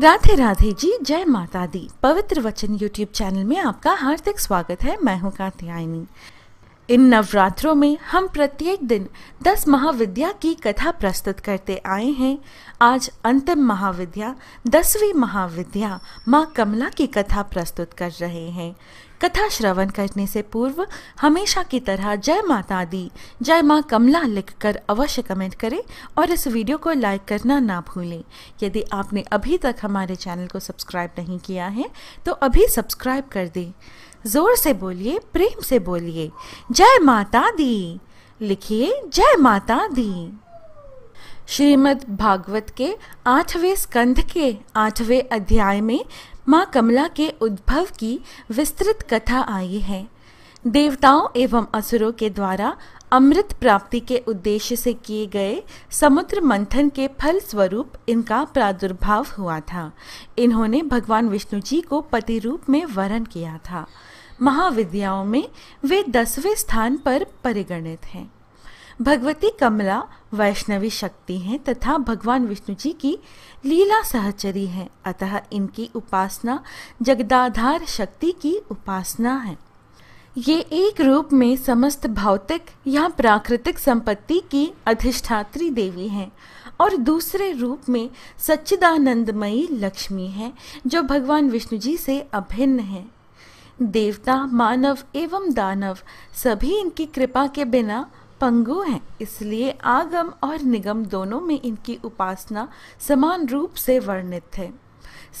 राधे राधे जी जय माता दी पवित्र वचन यूट्यूब चैनल में आपका हार्दिक स्वागत है मैं हूं कात्यायनी इन नवरात्रों में हम प्रत्येक दिन दस महाविद्या की कथा प्रस्तुत करते आए हैं आज अंतिम महाविद्या दसवीं महाविद्या माँ कमला की कथा प्रस्तुत कर रहे हैं कथा श्रवण करने से पूर्व हमेशा की तरह जय माता दी जय माँ कमला लिखकर अवश्य कमेंट करें और इस वीडियो को लाइक करना ना भूलें यदि आपने अभी तक हमारे चैनल को सब्सक्राइब नहीं किया है तो अभी सब्सक्राइब कर दें जोर से बोलिए प्रेम से बोलिए जय माता दी लिखिए जय माता दी श्रीमद् भागवत के आठवें स्कंध के आठवें अध्याय में माँ कमला के उद्भव की विस्तृत कथा आई है देवताओं एवं असुरों के द्वारा अमृत प्राप्ति के उद्देश्य से किए गए समुद्र मंथन के फल स्वरूप इनका प्रादुर्भाव हुआ था इन्होंने भगवान विष्णु जी को पति रूप में वरण किया था महाविद्याओं में वे दसवें स्थान पर परिगणित हैं भगवती कमला वैष्णवी शक्ति हैं तथा भगवान विष्णु जी की लीला सहचरी हैं अतः इनकी उपासना जगदाधार शक्ति की उपासना है ये एक रूप में समस्त भौतिक या प्राकृतिक संपत्ति की अधिष्ठात्री देवी हैं और दूसरे रूप में सच्चिदानंदमयी लक्ष्मी हैं जो भगवान विष्णु जी से अभिन्न हैं देवता मानव एवं दानव सभी इनकी कृपा के बिना पंगु हैं इसलिए आगम और निगम दोनों में इनकी उपासना समान रूप से वर्णित है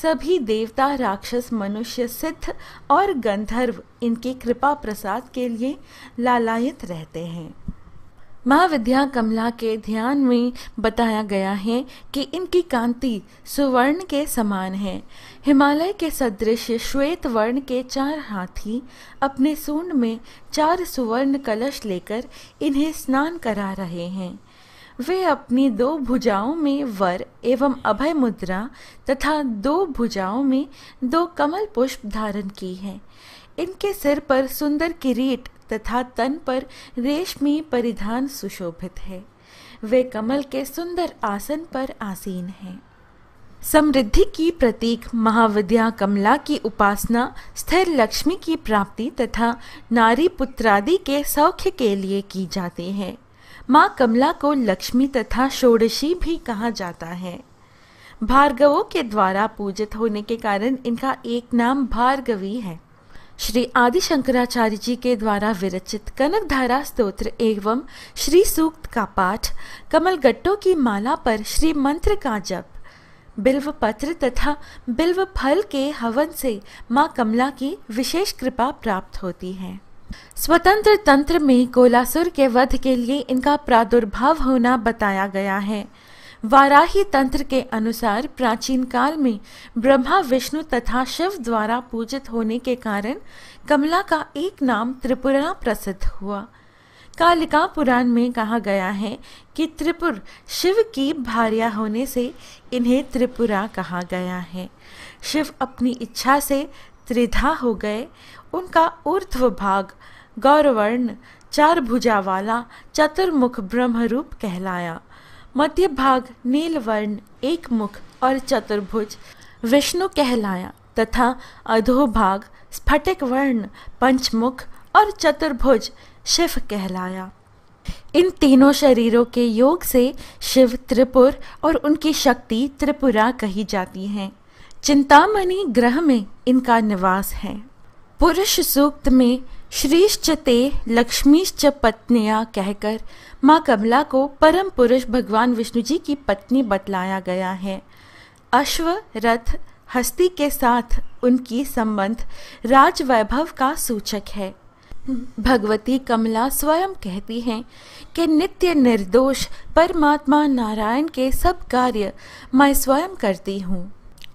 सभी देवता राक्षस मनुष्य सिद्ध और गंधर्व इनकी कृपा प्रसाद के लिए लालायित रहते हैं माँ विद्या कमला के ध्यान में बताया गया है कि इनकी कांति सुवर्ण के समान है हिमालय के सदृश श्वेत वर्ण के चार हाथी अपने सूंड में चार सुवर्ण कलश लेकर इन्हें स्नान करा रहे हैं वे अपनी दो भुजाओं में वर एवं अभय मुद्रा तथा दो भुजाओं में दो कमल पुष्प धारण की है इनके सिर पर सुंदर किरीट तथा तन पर रेशमी परिधान सुशोभित है वे कमल के सुंदर आसन पर आसीन हैं समृद्धि की प्रतीक महाविद्या कमला की उपासना स्थिर लक्ष्मी की प्राप्ति तथा नारी पुत्रादि के सौख्य के लिए की जाती है माँ कमला को लक्ष्मी तथा षोडशी भी कहा जाता है भार्गवों के द्वारा पूजित होने के कारण इनका एक नाम भार्गवी है श्री आदि शंकराचार्य जी के द्वारा विरचित कनक धारा स्त्रोत्र एवं श्री सूक्त का पाठ कमल गट्टों की माला पर श्री मंत्र का जप बिल्व पत्र तथा बिल्व फल के हवन से माँ कमला की विशेष कृपा प्राप्त होती है स्वतंत्र तंत्र में गोलासुर के वध के लिए इनका प्रादुर्भाव होना बताया गया है वाराही तंत्र के अनुसार प्राचीन काल में ब्रह्मा विष्णु तथा शिव द्वारा पूजित होने के कारण कमला का एक नाम त्रिपुरा प्रसिद्ध हुआ कालिका पुराण में कहा गया है कि त्रिपुर शिव की भार्या होने से इन्हें त्रिपुरा कहा गया है शिव अपनी इच्छा से त्रिधा हो गए उनका ऊर्ध्व भाग गौरवर्ण चार भुजा वाला चतुर्मुख ब्रह्मरूप कहलाया मध्य भाग वर्ण एक मुख और चतुर्भुज विष्णु कहलाया तथा भाग स्फटिक वर्ण पंचमुख और चतुर्भुज शिव कहलाया इन तीनों शरीरों के योग से शिव त्रिपुर और उनकी शक्ति त्रिपुरा कही जाती है चिंतामणि ग्रह में इनका निवास है पुरुष सूक्त में श्रीश्च ते लक्ष्मीश्च पत्निया कहकर माँ कमला को परम पुरुष भगवान विष्णु जी की पत्नी बतलाया गया है अश्व रथ हस्ती के साथ उनकी संबंध राज वैभव का सूचक है भगवती कमला स्वयं कहती हैं कि नित्य निर्दोष परमात्मा नारायण के सब कार्य मैं स्वयं करती हूँ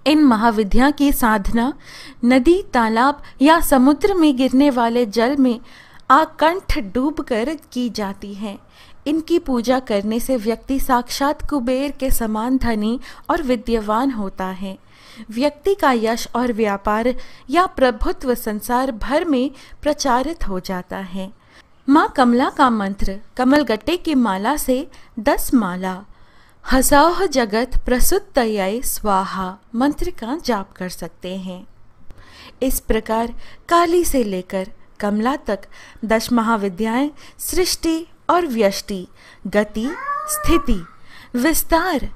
इन महाविद्या की साधना नदी तालाब या समुद्र में गिरने वाले जल में आकंठ डूब कर की जाती है इनकी पूजा करने से व्यक्ति साक्षात कुबेर के समान धनी और विद्यवान होता है व्यक्ति का यश और व्यापार या प्रभुत्व संसार भर में प्रचारित हो जाता है माँ कमला का मंत्र कमलगट्टे की माला से दस माला हजाह जगत प्रसुतय स्वाहा मंत्र का जाप कर सकते हैं इस प्रकार काली से लेकर कमला तक दश महाविद्याएं सृष्टि और व्यष्टि गति स्थिति विस्तार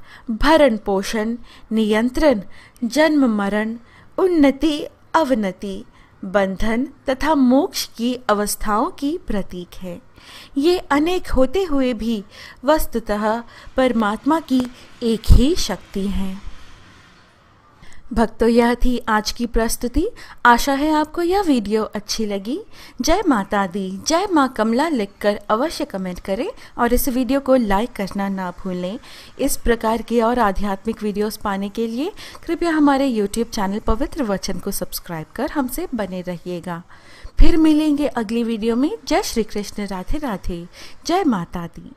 भरण पोषण नियंत्रण जन्म मरण उन्नति अवनति बंधन तथा मोक्ष की अवस्थाओं की प्रतीक है ये अनेक होते हुए भी वस्तुतः परमात्मा की एक ही शक्ति है भक्तों यह थी आज की प्रस्तुति आशा है आपको यह वीडियो अच्छी लगी जय माता दी जय माँ कमला लिखकर अवश्य कमेंट करें और इस वीडियो को लाइक करना ना भूलें इस प्रकार के और आध्यात्मिक वीडियोस पाने के लिए कृपया हमारे यूट्यूब चैनल पवित्र वचन को सब्सक्राइब कर हमसे बने रहिएगा फिर मिलेंगे अगली वीडियो में जय श्री कृष्ण राधे राधे जय माता दी